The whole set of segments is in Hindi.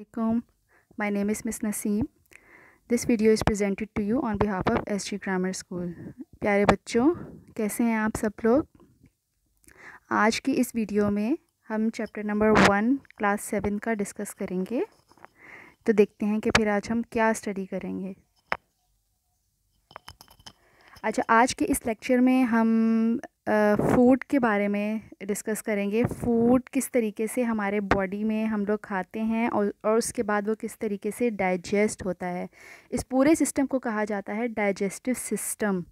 Assalamualaikum. My name is Miss Naseem. This video is presented to you on behalf of S G grammar school प्यारे बच्चों कैसे हैं आप सब लोग आज की इस वीडियो में हम chapter number one class seven का डिस्कस करेंगे तो देखते हैं कि फिर आज हम क्या स्टडी करेंगे अच्छा आज के इस लेक्चर में हम फ़ूड के बारे में डिस्कस करेंगे फ़ूड किस तरीके से हमारे बॉडी में हम लोग खाते हैं और और उसके बाद वो किस तरीके से डाइजेस्ट होता है इस पूरे सिस्टम को कहा जाता है डाइजेस्टिव सिस्टम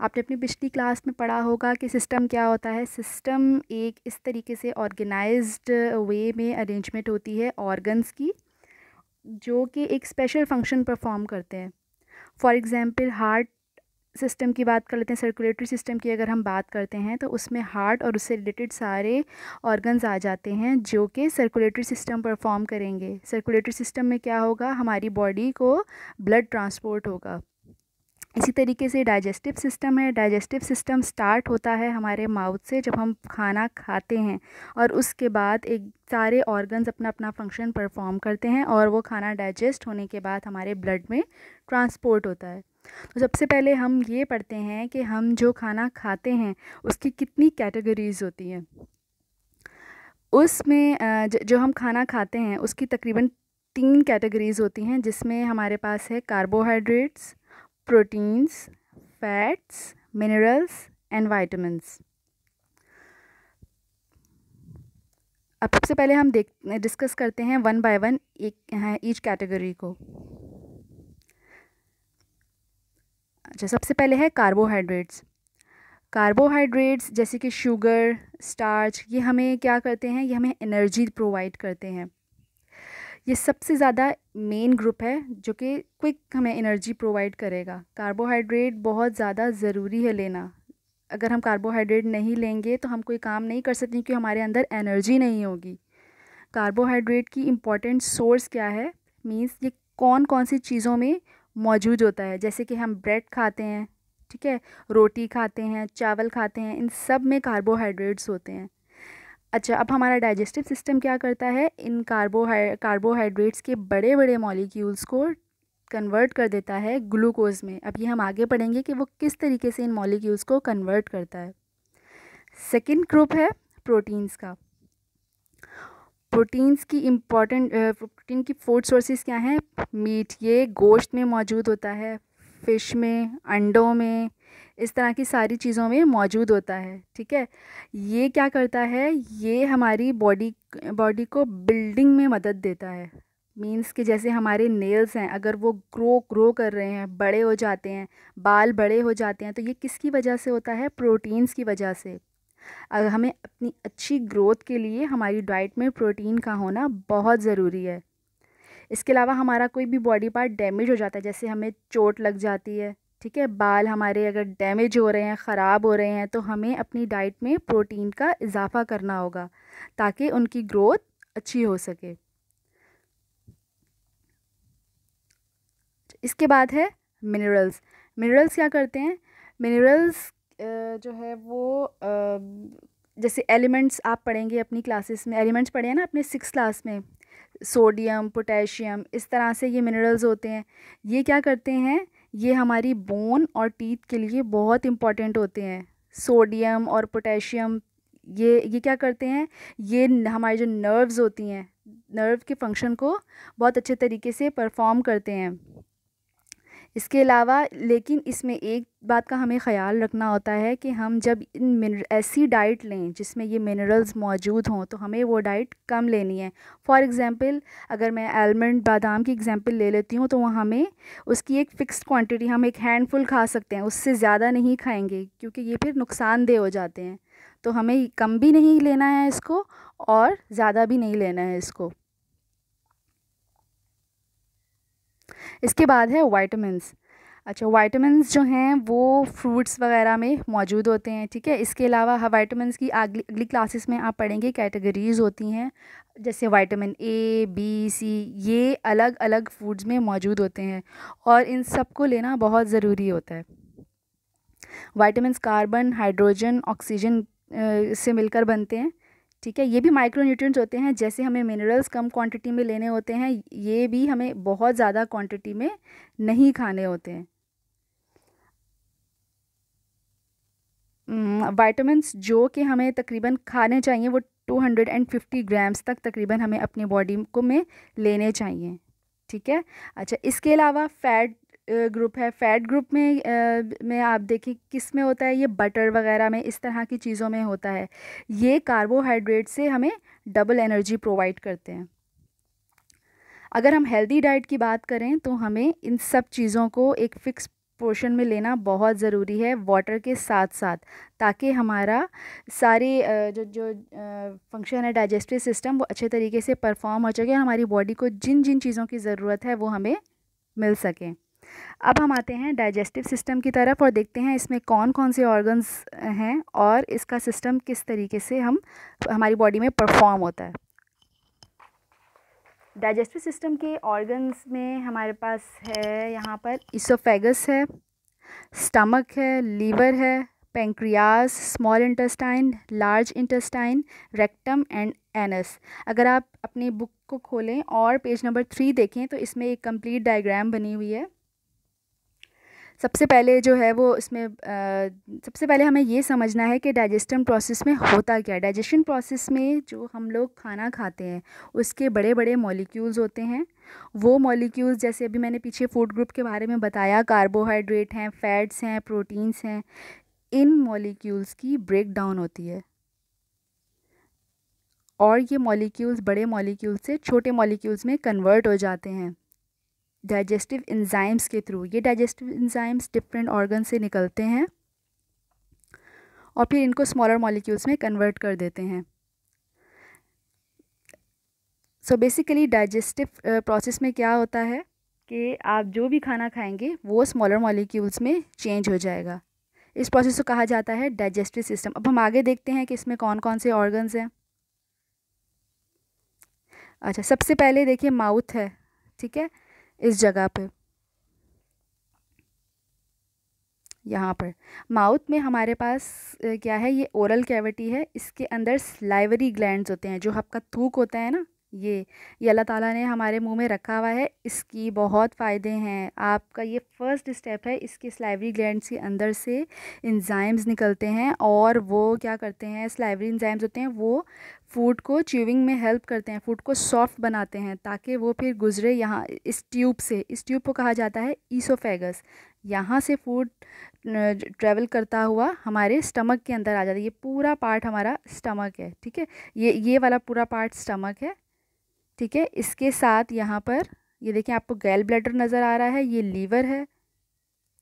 आपने अपनी पिछली क्लास में पढ़ा होगा कि सिस्टम क्या होता है सिस्टम एक इस तरीके से ऑर्गेनाइज्ड वे में अरेंजमेंट होती है ऑर्गन्स की जो कि एक स्पेशल फंक्शन परफॉर्म करते हैं फॉर एग्ज़ाम्पल हार्ट सिस्टम की बात कर लेते हैं सर्कुलेटरी सिस्टम की अगर हम बात करते हैं तो उसमें हार्ट और उससे रिलेटेड सारे ऑर्गन्स आ जाते हैं जो कि सर्कुलेटरी सिस्टम परफॉर्म करेंगे सर्कुलेटरी सिस्टम में क्या होगा हमारी बॉडी को ब्लड ट्रांसपोर्ट होगा इसी तरीके से डाइजेस्टिव सिस्टम है डाइजेस्टिव सिस्टम स्टार्ट होता है हमारे माउथ से जब हम खाना खाते हैं और उसके बाद एक सारे ऑर्गन्स अपना अपना फंक्शन परफॉर्म करते हैं और वो खाना डाइजेस्ट होने के बाद हमारे ब्लड में ट्रांसपोर्ट होता है तो सबसे पहले हम ये पढ़ते हैं कि हम जो खाना खाते हैं उसकी कितनी कैटेगरीज़ होती हैं उसमें जो हम खाना खाते हैं उसकी तकरीबन तीन कैटेगरीज़ होती हैं जिसमें हमारे पास है carbohydrates proteins fats minerals and vitamins अब सबसे पहले हम देख डिस्कस करते हैं वन बाय वन एक ईच कैटेगरी को अच्छा सबसे पहले है कार्बोहाइड्रेट्स कार्बोहाइड्रेट्स जैसे कि शुगर स्टार्च ये हमें क्या करते हैं ये हमें एनर्जी प्रोवाइड करते हैं ये सबसे ज़्यादा मेन ग्रुप है जो कि क्विक हमें एनर्जी प्रोवाइड करेगा कार्बोहाइड्रेट बहुत ज़्यादा ज़रूरी है लेना अगर हम कार्बोहाइड्रेट नहीं लेंगे तो हम कोई काम नहीं कर सकते क्योंकि हमारे अंदर एनर्जी नहीं होगी कार्बोहाइड्रेट की इम्पॉर्टेंट सोर्स क्या है मीन्स ये कौन कौन सी चीज़ों में मौजूद होता है जैसे कि हम ब्रेड खाते हैं ठीक है रोटी खाते हैं चावल खाते हैं इन सब में कार्बोहाइड्रेट्स होते हैं अच्छा अब हमारा डाइजेस्टिव सिस्टम क्या करता है इन कार्बोहाइ कार्बोहाइड्रेट्स के बड़े बड़े मॉलिक्यूल्स को कन्वर्ट कर देता है ग्लूकोज में अब ये हम आगे पढ़ेंगे कि वो किस तरीके से इन मॉलिक्यूल्स को कन्वर्ट करता है सेकेंड ग्रुप है प्रोटीन्स का प्रोटीन्स की इम्पॉर्टेंट प्रोटीन की फूड सोर्सेज क्या हैं मीट ये गोश्त में मौजूद होता है फ़िश में अंडों में इस तरह की सारी चीज़ों में मौजूद होता है ठीक है ये क्या करता है ये हमारी बॉडी बॉडी को बिल्डिंग में मदद देता है मीन्स कि जैसे हमारे नेल्स हैं अगर वो ग्रो ग्रो कर रहे हैं बड़े हो जाते हैं बाल बड़े हो जाते हैं तो ये किसकी वजह से होता है प्रोटीन्स की वजह से हमें अपनी अच्छी ग्रोथ के लिए हमारी डाइट में प्रोटीन का होना बहुत ज़रूरी है इसके अलावा हमारा कोई भी बॉडी पार्ट डैमेज हो जाता है जैसे हमें चोट लग जाती है ठीक है बाल हमारे अगर डैमेज हो रहे हैं ख़राब हो रहे हैं तो हमें अपनी डाइट में प्रोटीन का इजाफा करना होगा ताकि उनकी ग्रोथ अच्छी हो सके इसके बाद है मिनरल्स मिनरल्स क्या करते हैं मिनरल्स जो है वो जैसे एलिमेंट्स आप पढ़ेंगे अपनी क्लासेस में एलिमेंट्स पढ़े हैं ना अपने सिक्स क्लास में सोडियम पोटेशियम इस तरह से ये मिनरल्स होते हैं ये क्या करते हैं ये हमारी बोन और टीथ के लिए बहुत इंपॉर्टेंट होते हैं सोडियम और पोटेशियम ये ये क्या करते हैं ये हमारी जो नर्व्स होती हैं नर्व के फंक्शन को बहुत अच्छे तरीके से परफॉर्म करते हैं इसके अलावा लेकिन इसमें एक बात का हमें ख़्याल रखना होता है कि हम जब इन ऐसी डाइट लें जिसमें ये मिनरल्स मौजूद हों तो हमें वो डाइट कम लेनी है फॉर एग्ज़ाम्पल अगर मैं आलमंड बादाम की एग्ज़ाम्पल ले लेती हूँ तो वह हमें उसकी एक फ़िक्स क्वान्टिटी हम एक हैंडफुल खा सकते हैं उससे ज़्यादा नहीं खाएँगे क्योंकि ये फिर नुकसानदेह हो जाते हैं तो हमें कम भी नहीं लेना है इसको और ज़्यादा भी नहीं लेना है इसको इसके बाद है वाइटमिनस अच्छा वाइटमिनस जो हैं वो फ्रूट्स वगैरह में मौजूद होते हैं ठीक है इसके अलावा वाइटमिनस हाँ, की अगली अगली क्लासेस में आप पढ़ेंगे कैटेगरीज होती हैं जैसे वाइटामिन ए बी सी ये अलग अलग फूड्स में मौजूद होते हैं और इन सब को लेना बहुत ज़रूरी होता है वाइटामिनस कार्बन हाइड्रोजन ऑक्सीजन से मिलकर बनते हैं ठीक है ये भी माइक्रो न्यूट्रिएंट्स होते हैं जैसे हमें मिनरल्स कम क्वांटिटी में लेने होते हैं ये भी हमें बहुत ज़्यादा क्वांटिटी में नहीं खाने होते हैं वाइटामस जो कि हमें तकरीबन खाने चाहिए वो 250 ग्राम्स तक तकरीबन हमें अपनी बॉडी को में लेने चाहिए ठीक है अच्छा इसके अलावा फैट ग्रुप है फ़ैट ग्रुप में आ, में आप देखें किस में होता है ये बटर वगैरह में इस तरह की चीज़ों में होता है ये कार्बोहाइड्रेट से हमें डबल एनर्जी प्रोवाइड करते हैं अगर हम हेल्दी डाइट की बात करें तो हमें इन सब चीज़ों को एक फ़िक्स पोर्शन में लेना बहुत ज़रूरी है वाटर के साथ साथ ताकि हमारा सारे जो जो फंक्शन है डाइजेस्टिव सिस्टम वो अच्छे तरीके से परफॉर्म हो सके हमारी बॉडी को जिन जिन चीज़ों की ज़रूरत है वो हमें मिल सकें अब हम आते हैं डाइजेस्टिव सिस्टम की तरफ और देखते हैं इसमें कौन कौन से ऑर्गन्स हैं और इसका सिस्टम किस तरीके से हम हमारी बॉडी में परफॉर्म होता है डाइजेस्टिव सिस्टम के ऑर्गन्स में हमारे पास है यहाँ पर इसोफेगस है स्टमक है लीवर है pancreas small intestine large intestine rectum and anus अगर आप अपनी बुक को खोलें और पेज नंबर थ्री देखें तो इसमें एक कंप्लीट डायग्राम बनी हुई है सबसे पहले जो है वो इसमें आ, सबसे पहले हमें ये समझना है कि डाइजेस्टन प्रोसेस में होता क्या है डाइजेशन प्रोसेस में जो हम लोग खाना खाते हैं उसके बड़े बड़े मॉलिक्यूल्स होते हैं वो मॉलिक्यूल्स जैसे अभी मैंने पीछे फूड ग्रुप के बारे में बताया कार्बोहाइड्रेट हैं फैट्स हैं प्रोटीन्स हैं इन मॉलिक्यूल्स की ब्रेक डाउन होती है और ये मॉलिक्यूल्स बड़े मॉलिक्यूल से छोटे मॉलिक्यूल्स में कन्वर्ट हो जाते हैं डाइजेस्टिव इंजाइम्स के थ्रू ये डाइजेस्टिव इंजाइम्स डिफरेंट ऑर्गन से निकलते हैं और फिर इनको स्मॉलर मॉलिक्यूल्स में कन्वर्ट कर देते हैं सो बेसिकली डाइजेस्टिव प्रोसेस में क्या होता है कि आप जो भी खाना खाएंगे वो स्मॉलर मॉलिक्यूल्स में चेंज हो जाएगा इस प्रोसेस को कहा जाता है डाइजेस्टिव सिस्टम अब हम आगे देखते हैं कि इसमें कौन कौन से ऑर्गन्स हैं अच्छा सबसे पहले देखिए माउथ है ठीक है इस जगह पे यहाँ पर माउथ में हमारे पास क्या है ये ओरल कैविटी है इसके अंदर स्लाइवरी ग्लैंड्स होते हैं जो आपका थूक होता है ना ये ये अल्लाह ताला ने हमारे मुंह में रखा हुआ है इसकी बहुत फ़ायदे हैं आपका ये फ़र्स्ट स्टेप है इसके स्लाइवरी ग्लैंड के अंदर से इंजाइम्स निकलते हैं और वो क्या करते हैं स्लाइवरी इंजाइम्स होते हैं वो फूड को च्यूविंग में हेल्प करते हैं फूड को सॉफ्ट बनाते हैं ताकि वो फिर गुजरे यहाँ इस ट्यूब से इस ट्यूब को कहा जाता है ईसोफेगस यहाँ से फूड ट्रैवल करता हुआ हमारे स्टमक के अंदर आ जाता है ये पूरा पार्ट हमारा स्टमक है ठीक है ये ये वाला पूरा पार्ट स्टमक है ठीक है इसके साथ यहाँ पर ये देखें आपको गैल ब्लैडर नज़र आ रहा है ये लीवर है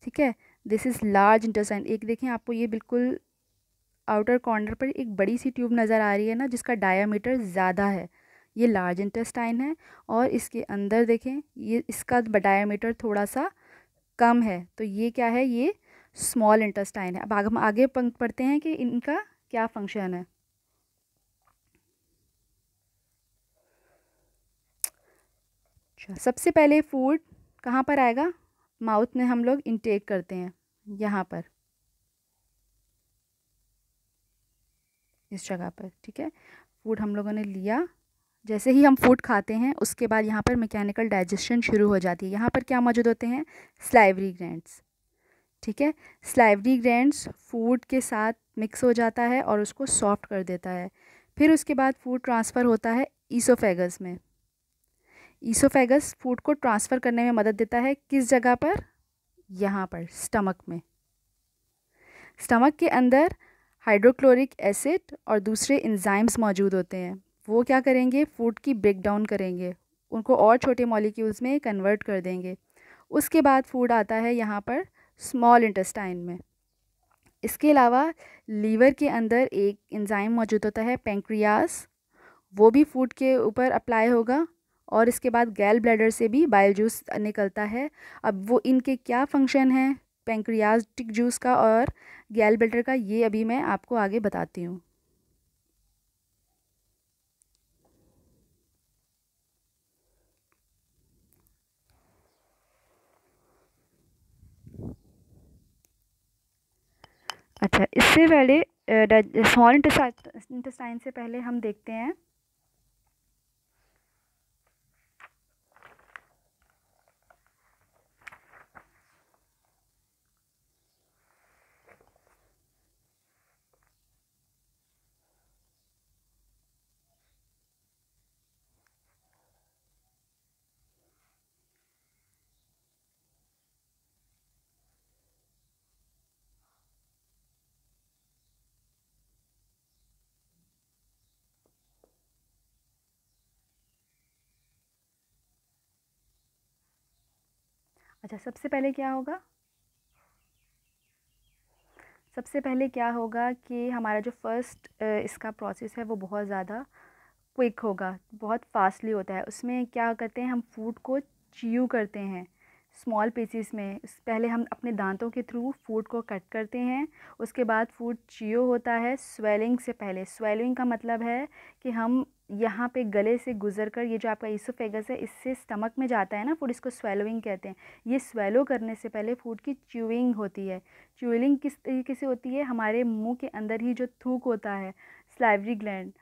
ठीक है दिस इज़ लार्ज इंटरसाइन एक देखें आपको ये बिल्कुल आउटर कॉर्नर पर एक बड़ी सी ट्यूब नज़र आ रही है ना जिसका डायामीटर ज़्यादा है ये लार्ज इंटेस्टाइन है और इसके अंदर देखें ये इसका डायामीटर थोड़ा सा कम है तो ये क्या है ये स्मॉल इंटेस्टाइन है अब आगे हम आगे पढ़ते हैं कि इनका क्या फंक्शन है अच्छा सबसे पहले फूड कहाँ पर आएगा माउथ में हम लोग इनटेक करते हैं यहाँ पर इस जगह पर ठीक है फूड हम लोगों ने लिया जैसे ही हम फूड खाते हैं उसके बाद यहाँ पर मैकेनिकल डाइजेशन शुरू हो जाती है यहाँ पर क्या मौजूद होते हैं स्लाइवरी ग्रैंड्स ठीक है स्लाइवरी ग्रैंड्स फूड के साथ मिक्स हो जाता है और उसको सॉफ्ट कर देता है फिर उसके बाद फूड ट्रांसफ़र होता है ईसोफेगस में ईसोफेगस फूड को ट्रांसफ़र करने में मदद देता है किस जगह पर यहाँ पर स्टमक में स्टमक के अंदर हाइड्रोक्लोरिक एसिड और दूसरे इंजाइम्स मौजूद होते हैं वो क्या करेंगे फूड की ब्रेक डाउन करेंगे उनको और छोटे मॉलिक्यूल्स में कन्वर्ट कर देंगे उसके बाद फूड आता है यहाँ पर स्मॉल इंटेस्टाइन में इसके अलावा लीवर के अंदर एक इंजाइम मौजूद होता है पेंक्रियास वो भी फूड के ऊपर अप्लाई होगा और इसके बाद गैल ब्लैडर से भी बाइल जूस निकलता है अब वो इनके क्या फंक्शन है पेंक्रियाटिक जूस का और गैल ब्लैडर का ये अभी मैं आपको आगे बताती हूँ अच्छा इससे पहले स्मॉल इंटेस्टाइन से पहले हम देखते हैं अच्छा सबसे पहले क्या होगा सबसे पहले क्या होगा कि हमारा जो फ़र्स्ट इसका प्रोसेस है वो बहुत ज़्यादा क्विक होगा बहुत फास्टली होता है उसमें क्या करते हैं हम फूड को च्यू करते हैं स्मॉल पीसीस में पहले हम अपने दांतों के थ्रू फूड को कट करते हैं उसके बाद फूड च्यू होता है स्वेलिंग से पहले स्वेलिंग का मतलब है कि हम यहाँ पे गले से गुजर कर ये जो आपका ईसोफेगस है इससे स्टमक में जाता है ना फूड इसको स्वेलोइंग कहते हैं ये स्वेलो करने से पहले फूड की च्यूइंग होती है च्यूइंग किस तरीके से होती है हमारे मुंह के अंदर ही जो थूक होता है स्लाइवरी ग्लैंड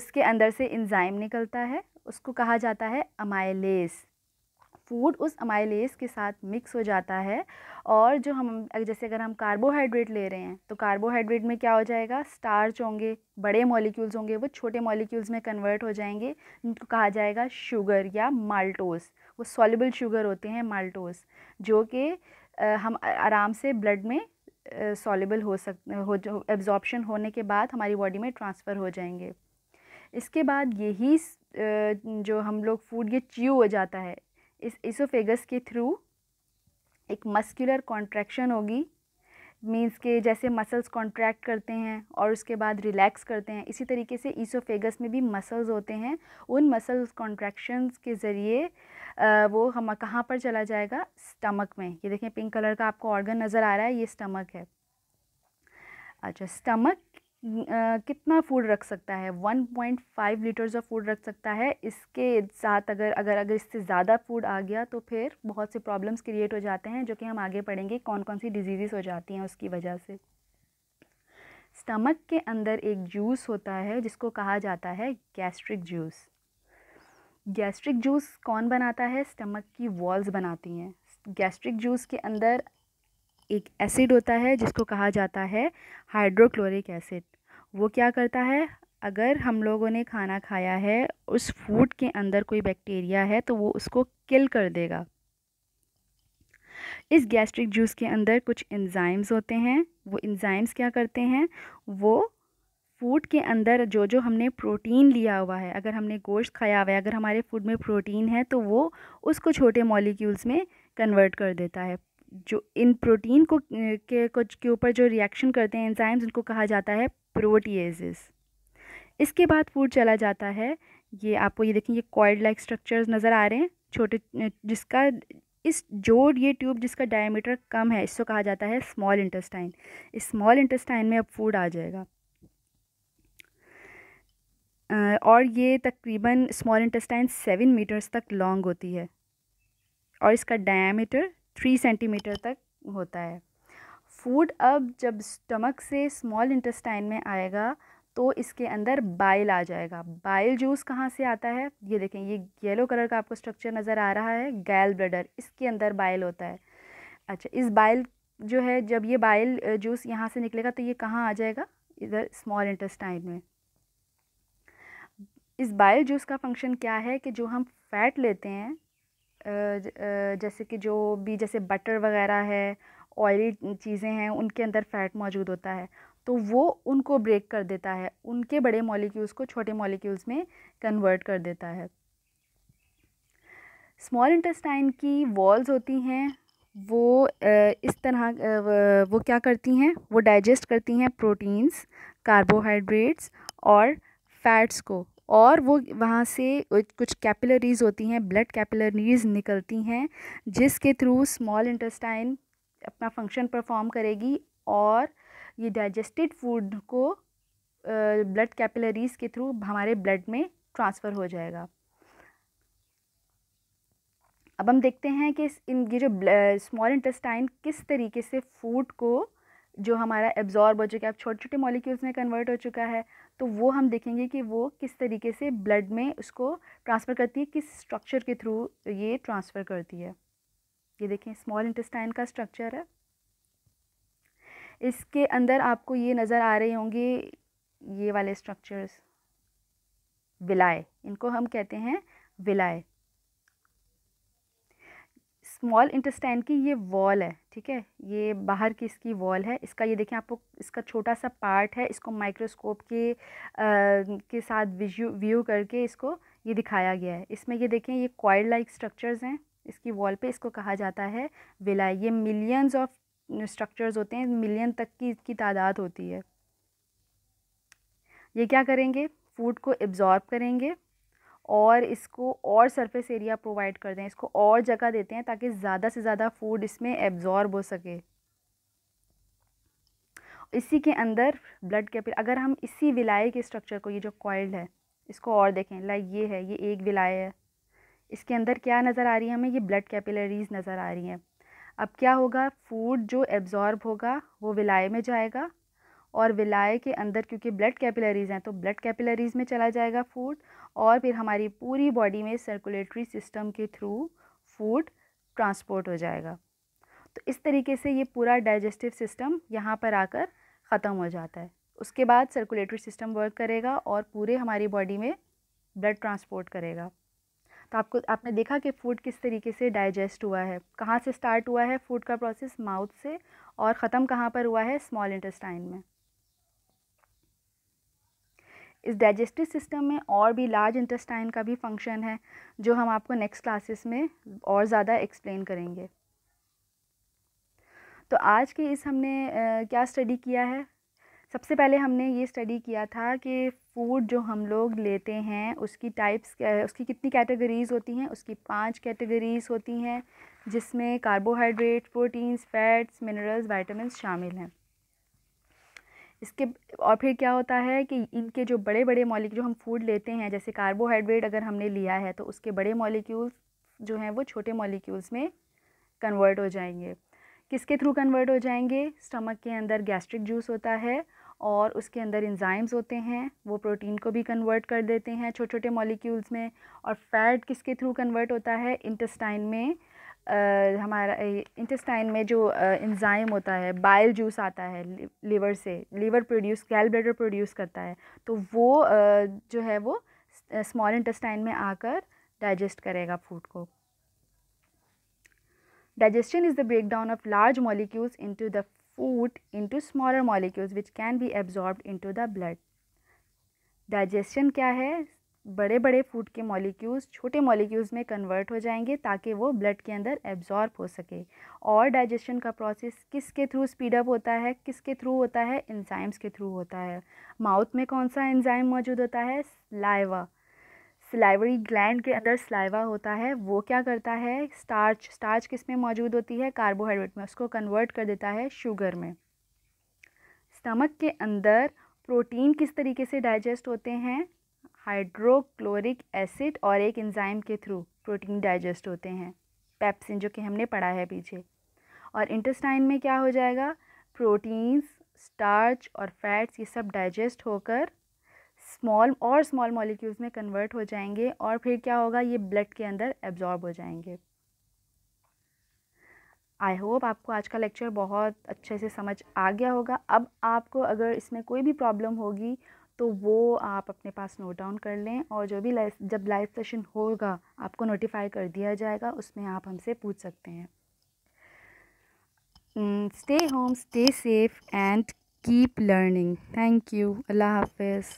उसके अंदर से इंजाइम निकलता है उसको कहा जाता है अमाइलेस फूड उस अमाइलेस के साथ मिक्स हो जाता है और जो हम जैसे अगर हम कार्बोहाइड्रेट ले रहे हैं तो कार्बोहाइड्रेट में क्या हो जाएगा स्टार्च होंगे बड़े मॉलिक्यूल्स होंगे वो छोटे मॉलिक्यूल्स में कन्वर्ट हो जाएंगे जिनको कहा जाएगा शुगर या माल्टोस वो सॉलेबल शुगर होते हैं माल्टोस जो कि हम आराम से ब्लड में सॉलेबल हो सक हो जो होने के बाद हमारी बॉडी में ट्रांसफ़र हो जाएंगे इसके बाद यही जो हम लोग फूड ये च्यू हो जाता है इस इसोफेगस के थ्रू एक मस्कुलर कॉन्ट्रैक्शन होगी मीन्स के जैसे मसल्स कॉन्ट्रैक्ट करते हैं और उसके बाद रिलैक्स करते हैं इसी तरीके से ईसोफेगस में भी मसल्स होते हैं उन मसल्स कॉन्ट्रैक्शंस के ज़रिए वो हम कहाँ पर चला जाएगा स्टमक में ये देखें पिंक कलर का आपको ऑर्गन नज़र आ रहा है ये स्टमक है अच्छा स्टमक कितना फूड रख सकता है 1.5 लीटर्स ऑफ फूड रख सकता है इसके साथ अगर अगर अगर इससे ज़्यादा फूड आ गया तो फिर बहुत से प्रॉब्लम्स क्रिएट हो जाते हैं जो कि हम आगे पढ़ेंगे कौन कौन सी डिजीज़ हो जाती हैं उसकी वजह से स्टमक के अंदर एक जूस होता है जिसको कहा जाता है गैस्ट्रिक जूस गैस्ट्रिक जूस कौन बनाता है स्टमक की वॉल्स बनाती हैं गैस्ट्रिक जूस के अंदर एक एसिड होता है जिसको कहा जाता है हाइड्रोक्लोरिक एसिड वो क्या करता है अगर हम लोगों ने खाना खाया है उस फूड के अंदर कोई बैक्टीरिया है तो वो उसको किल कर देगा इस गैस्ट्रिक जूस के अंदर कुछ इंजाइम्स होते हैं वो इंजाइम्स क्या करते हैं वो फूड के अंदर जो जो हमने प्रोटीन लिया हुआ है अगर हमने गोश्त खाया हुआ है अगर हमारे फूड में प्रोटीन है तो वो उसको छोटे मॉलिक्यूल्स में कन्वर्ट कर देता है जो इन प्रोटीन को के कुछ के ऊपर जो रिएक्शन करते हैं एंजाइम्स उनको कहा जाता है प्रोटीएजेस इसके बाद फूड चला जाता है ये आपको ये देखें ये कॉइड लाइक स्ट्रक्चर्स नज़र आ रहे हैं छोटे जिसका इस जो ये ट्यूब जिसका डायमीटर कम है इसको कहा जाता है स्मॉल इंटेस्टाइन इस स्मॉल इंटेस्टाइन में अब फूड आ जाएगा और ये तकरीबन स्मॉल इंटेस्टाइन सेवन मीटर्स तक लॉन्ग होती है और इसका डायमीटर थ्री सेंटीमीटर तक होता है फूड अब जब स्टमक से स्मॉल इंटेस्टाइन में आएगा तो इसके अंदर बाइल आ जाएगा बाइल जूस कहाँ से आता है ये देखें ये येलो कलर का आपको स्ट्रक्चर नज़र आ रहा है गैल ब्लडर इसके अंदर बाइल होता है अच्छा इस बाइल जो है जब ये बाइल जूस यहाँ से निकलेगा तो ये कहाँ आ जाएगा इधर स्मॉल इंटेस्टाइन में इस बाइल जूस का फंक्शन क्या है कि जो हम फैट लेते हैं जैसे कि जो भी जैसे बटर वगैरह है ऑयली चीज़ें हैं उनके अंदर फ़ैट मौजूद होता है तो वो उनको ब्रेक कर देता है उनके बड़े मॉलिक्यूल्स को छोटे मॉलिक्यूल्स में कन्वर्ट कर देता है स्मॉल इंटेस्टाइन की वॉल्स होती हैं वो इस तरह वो क्या करती हैं वो डाइजेस्ट करती हैं प्रोटीन्स कार्बोहाइड्रेट्स और फैट्स को और वो वहाँ से कुछ कैपिलरीज़ होती हैं ब्लड कैपिलरीज़ निकलती हैं जिसके थ्रू स्मॉल इंटेस्टाइन अपना फंक्शन परफॉर्म करेगी और ये डाइजेस्टेड फूड को ब्लड कैपिलरीज़ के थ्रू हमारे ब्लड में ट्रांसफ़र हो जाएगा अब हम देखते हैं कि इन ये जो स्मॉल इंटेस्टाइन किस तरीके से फूड को जो हमारा एब्जॉर्ब हो चुका है अब छोटे छोटे मॉलिक्यूल्स में कन्वर्ट हो चुका है तो वो हम देखेंगे कि वो किस तरीके से ब्लड में उसको ट्रांसफ़र करती है किस स्ट्रक्चर के थ्रू ये ट्रांसफ़र करती है ये देखें स्मॉल इंटेस्टाइन का स्ट्रक्चर है इसके अंदर आपको ये नज़र आ रहे होंगे ये वाले स्ट्रक्चर्स विलाय इनको हम कहते हैं विलाय स्मॉल इंटेस्टाइन की ये वॉल है ठीक है ये बाहर की इसकी वॉल है इसका ये देखें आपको इसका छोटा सा पार्ट है इसको माइक्रोस्कोप के आ, के साथ विज्यू व्यू करके इसको ये दिखाया गया है इसमें ये देखें ये क्वाइल लाइक स्ट्रक्चर्स हैं इसकी वॉल पे इसको कहा जाता है विला ये मिलियंस ऑफ स्ट्रक्चर्स होते हैं मिलियन तक की इसकी तादाद होती है ये क्या करेंगे फूड को एब्ज़ॉर्ब करेंगे और इसको और सरफेस एरिया प्रोवाइड कर दें इसको और जगह देते हैं ताकि ज़्यादा से ज़्यादा फूड इसमें एब्जॉर्ब हो सके इसी के अंदर ब्लड कैपिल अगर हम इसी विलाय के स्ट्रक्चर को ये जो कॉइल्ड है इसको और देखें लाइक ये है ये एक विलाय है इसके अंदर क्या नज़र आ रही है हमें ये ब्लड कैपिलरीज नज़र आ रही हैं अब क्या होगा फूड जो एब्ज़ॉर्ब होगा वो विलाय में जाएगा और विलाय के अंदर क्योंकि ब्लड कैपिलरीज़ हैं तो ब्लड कैपिलरीज़ में चला जाएगा फूड और फिर हमारी पूरी बॉडी में सर्कुलेटरी सिस्टम के थ्रू फूड ट्रांसपोर्ट हो जाएगा तो इस तरीके से ये पूरा डाइजेस्टिव सिस्टम यहाँ पर आकर ख़त्म हो जाता है उसके बाद सर्कुलेटरी सिस्टम वर्क करेगा और पूरे हमारी बॉडी में ब्लड ट्रांसपोर्ट करेगा तो आपको आपने देखा कि फूड किस तरीके से डाइजेस्ट हुआ है कहाँ से स्टार्ट हुआ है फूड का प्रोसेस माउथ से और ख़त्म कहाँ पर हुआ है स्मॉल इंटेस्टाइन में इस डाइजेस्टिव सिस्टम में और भी लार्ज इंटेस्टाइन का भी फंक्शन है जो हम आपको नेक्स्ट क्लासेस में और ज़्यादा एक्सप्लेन करेंगे तो आज के इस हमने क्या स्टडी किया है सबसे पहले हमने ये स्टडी किया था कि फूड जो हम लोग लेते हैं उसकी टाइप्स उसकी कितनी कैटेगरीज़ होती हैं उसकी पांच कैटेगरीज़ होती हैं जिसमें carbohydrate proteins fats minerals vitamins शामिल हैं इसके और फिर क्या होता है कि इनके जो बड़े बड़े मॉलिक जो हम फूड लेते हैं जैसे कार्बोहाइड्रेट अगर हमने लिया है तो उसके बड़े मॉलिक्यूल्स जो हैं वो छोटे मॉलिक्यूल्स में कन्वर्ट हो जाएंगे किसके थ्रू कन्वर्ट हो जाएंगे स्टमक के अंदर गैस्ट्रिक जूस होता है और उसके अंदर इंजाइम्स होते हैं वो प्रोटीन को भी कन्वर्ट कर देते हैं छोटे छोटे मॉलिक्यूल्स में और फैट किसके थ्रू कन्वर्ट होता है इंटेस्टाइन में आ, हमारा इंटेस्टाइन में जो इंजाइम होता है बाइल जूस आता है लीवर से लीवर प्रोड्यूस कैल प्रोड्यूस करता है तो वो आ, जो है वो स्मॉल इंटेस्टाइन में आकर डाइजेस्ट करेगा फूड को digestion is the break down of large molecules into the food into smaller molecules which can be absorb into the blood digestion क्या है बड़े बड़े फूड के मॉलिक्यूल्स छोटे मॉलिक्यूल्स में कन्वर्ट हो जाएंगे ताकि वो ब्लड के अंदर एब्जॉर्ब हो सके और डाइजेशन का प्रोसेस किसके थ्रू स्पीडअप होता है किसके थ्रू होता है इंजाइम्स के थ्रू होता है माउथ में कौन सा इंजाइम मौजूद होता है स्लाइवा स्लाइवरी ग्लैंड के अंदर स्लाइवा होता है वो क्या करता है स्टार्च स्टार्च किस में मौजूद होती है कार्बोहाइड्रेट में उसको कन्वर्ट कर देता है शुगर में स्टमक के अंदर प्रोटीन किस तरीके से डाइजेस्ट होते हैं हाइड्रोक्लोरिक एसिड और एक इंजाइम के थ्रू प्रोटीन डाइजेस्ट होते हैं पैप्सिन जो कि हमने पढ़ा है पीछे और इंटेस्टाइन में क्या हो जाएगा प्रोटीन्स स्टार्च और फैट्स ये सब डाइजेस्ट होकर स्मॉल और स्मॉल मॉलिक्यूल्स में कन्वर्ट हो जाएंगे और फिर क्या होगा ये ब्लड के अंदर एब्जॉर्ब हो जाएंगे आई होप आपको आज का लेक्चर बहुत अच्छे से समझ आ गया होगा अब आपको अगर इसमें कोई भी प्रॉब्लम होगी तो वो आप अपने पास नोट डाउन कर लें और जो भी लाइव जब लाइव सेशन होगा आपको नोटिफाई कर दिया जाएगा उसमें आप हमसे पूछ सकते हैं stay home stay safe and keep learning thank you अल्लाह हाफिज़